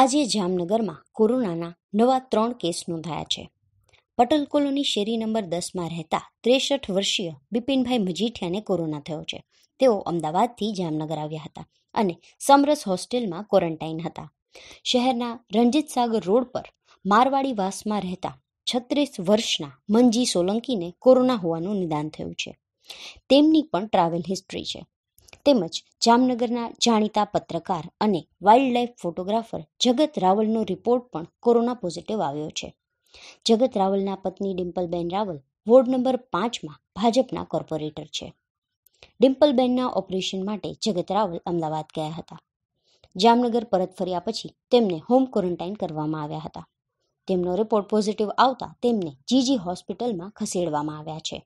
આજે જામનગરમાં કોરોનાના નવા ત્રણ કેસ નોંધાયા છે પટલ કોલોની શેરી નંબર દસમાં રહેતા ત્રેસઠ વર્ષીય બિપિનભાઈ મજીઠિયાને કોરોના થયો છે તેઓ અમદાવાદથી જામનગર આવ્યા હતા અને સમરસ હોસ્ટેલમાં ક્વોરન્ટાઇન હતા શહેરના રણજીત સાગર રોડ પર મારવાડી વાસમાં રહેતા છત્રીસ વર્ષના મંજી સોલંકીને કોરોના હોવાનું નિદાન થયું છે તેમની પણ ટ્રાવેલ હિસ્ટ્રી છે તેમજ જામનગરના જાણીતા પત્રકાર અને વાઇલ્ડલાઇફ ફોટોગ્રાફર જગત રાવલનો રિપોર્ટ પણ કોરોના પોઝિટિવ આવ્યો છે જગત રાવલના પત્ની ડિમ્પલબેન રાવલ વોર્ડ નંબર પાંચમાં ભાજપના કોર્પોરેટર છે ડિમ્પલબેનના ઓપરેશન માટે જગત રાવલ અમદાવાદ ગયા હતા જામનગર પરત ફર્યા પછી તેમને હોમ ક્વોરન્ટાઇન કરવામાં આવ્યા હતા તેમનો રિપોર્ટ પોઝિટિવ આવતા તેમને જીજી હોસ્પિટલમાં ખસેડવામાં આવ્યા છે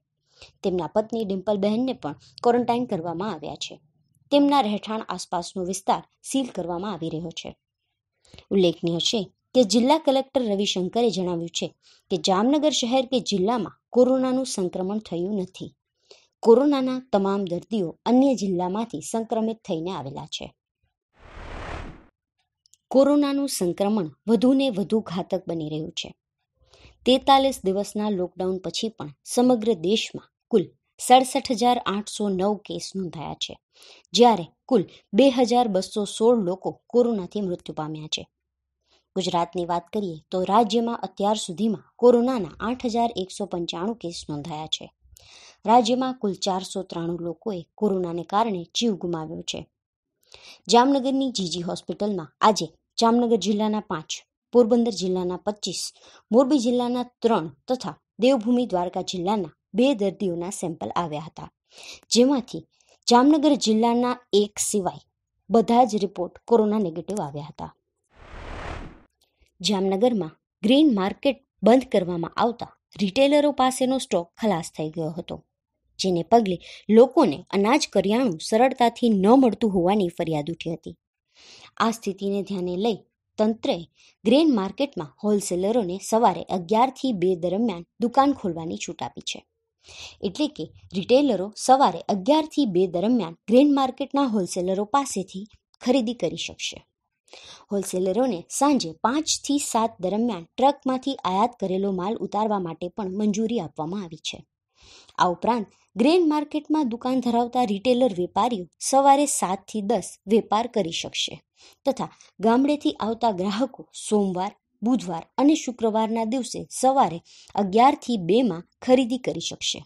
તેમના પત્ની ડિમ્પલબહેનને પણ ક્વોરન્ટાઇન કરવામાં આવ્યા છે તેમના રહેઠાણ આસપાસનો વિસ્તાર સીલ કરવામાં આવી રહ્યો છે ઉલ્લેખનીય છે કે જિલ્લા કલેક્ટર રવિશંકરે જણાવ્યું છે કે જામનગર શહેર કે જિલ્લામાં કોરોનાનું સંક્રમણ થયું નથી કોરોનાના તમામ દર્દીઓ અન્ય જિલ્લામાંથી સંક્રમિત થઈને આવેલા છે કોરોનાનું સંક્રમણ વધુને વધુ ઘાતક બની રહ્યું છે તેતાલીસ દિવસના લોકડાઉન પછી પણ સમગ્ર દેશમાં કુલ સડસઠ હજાર આઠસો નવ કેસ નોંધાયા છે જ્યારે કુલ બે હજાર બસો સોળ લોકો કોરોનાથી મૃત્યુ પામ્યા છે ગુજરાતની વાત કરીએ તો રાજ્યમાં અત્યાર સુધીમાં કોરોનાના આઠ હજાર એકસો પંચાણું કેસ નોંધાયા છે રાજ્યમાં કુલ ચારસો ત્રાણું લોકોએ કોરોનાને કારણે જીવ ગુમાવ્યો છે જામનગરની જીજી હોસ્પિટલમાં આજે જામનગર જિલ્લાના પાંચ પોરબંદર જિલ્લાના પચીસ મોરબી જિલ્લાના ત્રણ તથા દેવભૂમિ દ્વારકા જિલ્લાના બે દર્દીઓના સેમ્પલ આવ્યા હતા જેમાંથી જામનગર જિલ્લાના એક સિવાય બધા જ રિપોર્ટ કોરોના નેગેટિવ આવ્યા હતા જામનગરમાં ગ્રીન માર્કેટ બંધ કરવામાં આવતા રિટેલરો પાસેનો સ્ટોક ખલાસ થઈ ગયો હતો જેને પગલે લોકોને અનાજ કરિયાણું સરળતાથી ન મળતું હોવાની ફરિયાદ ઉઠી હતી આ સ્થિતિને ધ્યાને લઈ તંત્રએ ગ્રેન માર્કેટમાં હોલસેલરોને સવારે અગિયારથી બે દરમિયાન દુકાન ખોલવાની છૂટ આપી છે એટલે કે રિટેલરો સવારે અગિયારથી બે દરમિયાન ગ્રેન માર્કેટના હોલસેલરો પાસેથી ખરીદી કરી શકશે હોલસેલરોને સાંજે પાંચથી સાત દરમિયાન ટ્રકમાંથી આયાત કરેલો માલ ઉતારવા માટે પણ મંજૂરી આપવામાં આવી છે આ ઉપરાંત ગ્રેન માર્કેટમાં દુકાન ધરાવતા રિટેલર વેપારીઓ સવારે સાતથી દસ વેપાર કરી શકશે તથા ગામડેથી આવતા ગ્રાહકો સોમવાર બુધવાર અને શુક્રવારના દિવસે સવારે અગિયાર અગિયારથી બેમાં ખરીદી કરી શકશે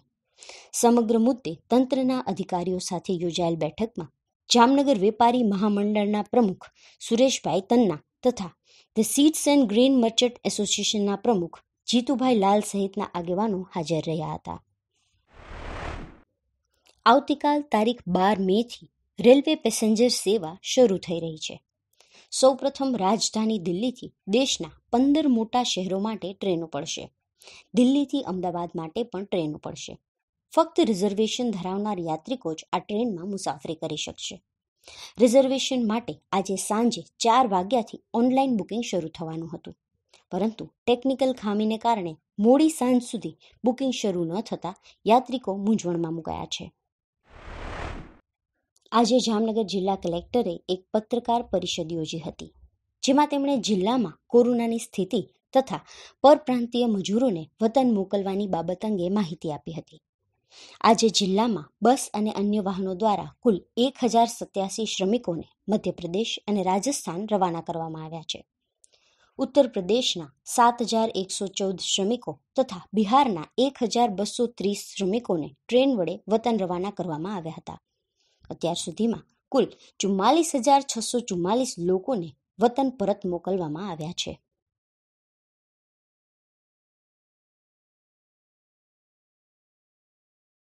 સમગ્ર મુદ્દે તંત્રના અધિકારીઓ સાથે યોજાયેલ બેઠકમાં જામનગર વેપારી મહામંડળના પ્રમુખ સુરેશભાઈ તન્ના તથા the seeds and grain merchant એસોસિએશનના પ્રમુખ જીતુભાઈ લાલ સહિતના આગેવાનો હાજર રહ્યા હતા આવતીકાલ તારીખ બાર મે થી રેલવે પેસેન્જર સેવા શરૂ થઈ રહી છે સૌપ્રથમ રાજધાની દિલ્હીથી દેશના પંદર મોટા શહેરો માટે ટ્રેનો પડશે દિલ્હીથી અમદાવાદ માટે પણ ટ્રેનો પડશે ફક્ત રિઝર્વેશન ધરાવનાર યાત્રિકો જ આ ટ્રેનમાં મુસાફરી કરી શકશે રિઝર્વેશન માટે આજે સાંજે ચાર વાગ્યાથી ઓનલાઈન બુકિંગ શરૂ થવાનું હતું પરંતુ ટેકનિકલ ખામીને કારણે મોડી સાંજ સુધી બુકિંગ શરૂ ન થતાં યાત્રિકો મૂંઝવણમાં મુકાયા છે આજે જામનગર જિલ્લા કલેક્ટરે એક પત્રકાર પરિષદ યોજી હતી જેમાં તેમણે જિલ્લામાં કોરોનાની સ્થિતિ તથા પરપ્રાંતીય મજૂરોને વતન મોકલવાની બાબત અંગે માહિતી આપી હતી આજે જિલ્લામાં બસ અને અન્ય વાહનો દ્વારા કુલ એક હજાર સત્યાસી શ્રમિકોને મધ્યપ્રદેશ અને રાજસ્થાન રવાના કરવામાં આવ્યા છે ઉત્તર પ્રદેશના સાત હજાર એકસો ચૌદ શ્રમિકો તથા બિહારના એક હજાર બસો ત્રીસ શ્રમિકોને ટ્રેન વડે વતન રવાના કરવામાં આવ્યા હતા અત્યાર સુધીમાં કુલ ચુમ્માલીસ હજાર છસો ચુમ્માલીસ લોકોને વતન પરત મોકલવામાં આવ્યા છે